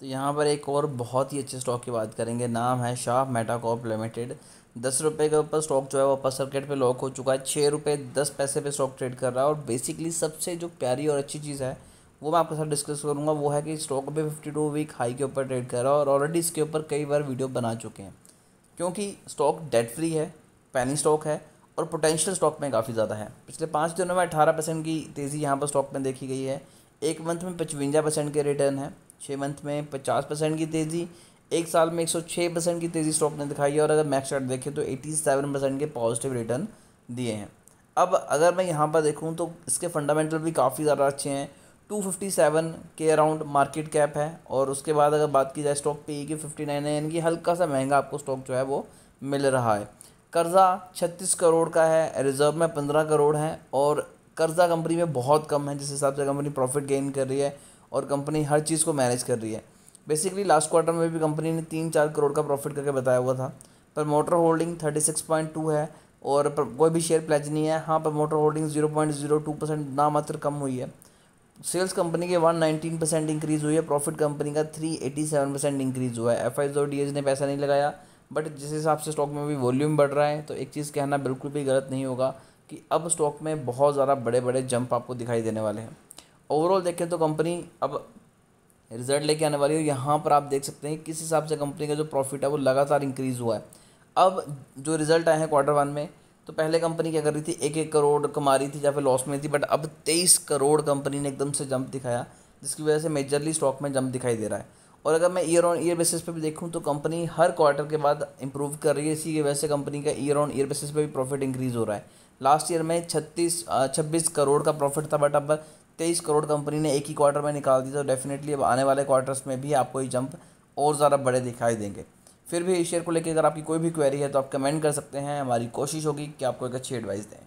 तो यहाँ पर एक और बहुत ही अच्छे स्टॉक की बात करेंगे नाम है शाह मेटाकॉप लिमिटेड दस रुपये के ऊपर स्टॉक जो है वो अपर सर्किट पे लॉक हो चुका है छः रुपये दस पैसे पे स्टॉक ट्रेड कर रहा है और बेसिकली सबसे जो प्यारी और अच्छी चीज़ है वो मैं आपके साथ डिस्कस करूँगा वो है कि स्टॉक अभी फिफ्टी टू वीक हाई के ऊपर ट्रेड कर रहा है और ऑलरेडी इसके ऊपर कई बार वीडियो बना चुके हैं क्योंकि स्टॉक डेट फ्री है पैनी स्टॉक है और पोटेंशियल स्टॉक में काफ़ी ज़्यादा है पिछले पाँच दिनों में अठारह परसेंट की तेज़ी यहाँ पर स्टॉक में देखी गई है एक मंथ में पचवंजा परसेंट के रिटर्न है छः मंथ में पचास परसेंट की तेज़ी एक साल में एक सौ छः परसेंट की तेज़ी स्टॉक ने दिखाई है और अगर मैक्स चार्ट देखें तो एटी सेवन परसेंट के पॉजिटिव रिटर्न दिए हैं अब अगर मैं यहाँ पर देखूँ तो इसके फंडामेंटल भी काफ़ी ज़्यादा अच्छे हैं टू फिफ्टी सेवन के अराउंड मार्केट कैप है और उसके बाद अगर बात की जाए स्टॉक पे की फिफ्टी नाइन है यानी कि हल्का सा महंगा आपको स्टॉक जो है वो मिल रहा है कर्ज़ा छत्तीस करोड़ का है रिज़र्व में पंद्रह करोड़ है और कर्ज़ा कंपनी में बहुत कम है जिस हिसाब से कंपनी प्रॉफिट गेन कर रही है और कंपनी हर चीज़ को मैनेज कर रही है बेसिकली लास्ट क्वार्टर में भी कंपनी ने तीन चार करोड़ का प्रॉफिट करके बताया हुआ था promoter holding thirty six point two है और कोई भी शेयर प्लेज नहीं है हाँ promoter holding zero point zero two percent नामात्र कम हुई है सेल्स कंपनी के वन नाइनटीन परसेंट इंक्रीज़ हुई है प्रॉफिट कंपनी का three eighty seven percent increase हुआ है एफ आई जो डी एज ने पैसा नहीं लगाया बट जिस हिसाब से स्टॉक में भी वॉल्यूम बढ़ रहा है तो एक चीज़ कहना बिल्कुल भी गलत नहीं होगा कि अब स्टॉक में बहुत ज़्यादा बड़े बड़े जंप आपको दिखाई देने वाले हैं ओवरऑल देखें तो कंपनी अब रिजल्ट लेके आने वाली है यहाँ पर आप देख सकते हैं किस हिसाब से कंपनी का जो प्रॉफिट है वो लगातार इंक्रीज़ हुआ है अब जो रिज़ल्ट आए हैं क्वार्टर वन में तो पहले कंपनी क्या कर रही थी एक एक करोड़ कमा रही थी या फिर लॉस में थी बट अब तेईस करोड़ कंपनी ने एकदम से जंप दिखाया जिसकी वजह से मेजरली स्टॉक में जंप दिखाई दे रहा है और अगर मैं ईयर ऑन ईयर बेसिस पे भी देखूँ तो कंपनी हर क्वार्टर के बाद इंप्रूव कर रही है इसी की वजह से कंपनी का ईयर ऑन ईयर बेसिस पे भी प्रॉफिट इंक्रीज़ हो रहा है लास्ट ईयर में छत्तीस छब्बीस करोड़ का प्रॉफिट था बट अब तेईस करोड़ कंपनी ने एक ही क्वार्टर में निकाल दी तो डेफिनेटली अब आने वाले क्वार्टर्स में भी आपको ये जंप और ज़्यादा बड़े दिखाई देंगे फिर भी इस शेयर को लेकर अगर आपकी कोई भी क्वेरी है तो आप कमेंट कर सकते हैं हमारी कोशिश होगी कि आपको एक अच्छी एडवाइस दें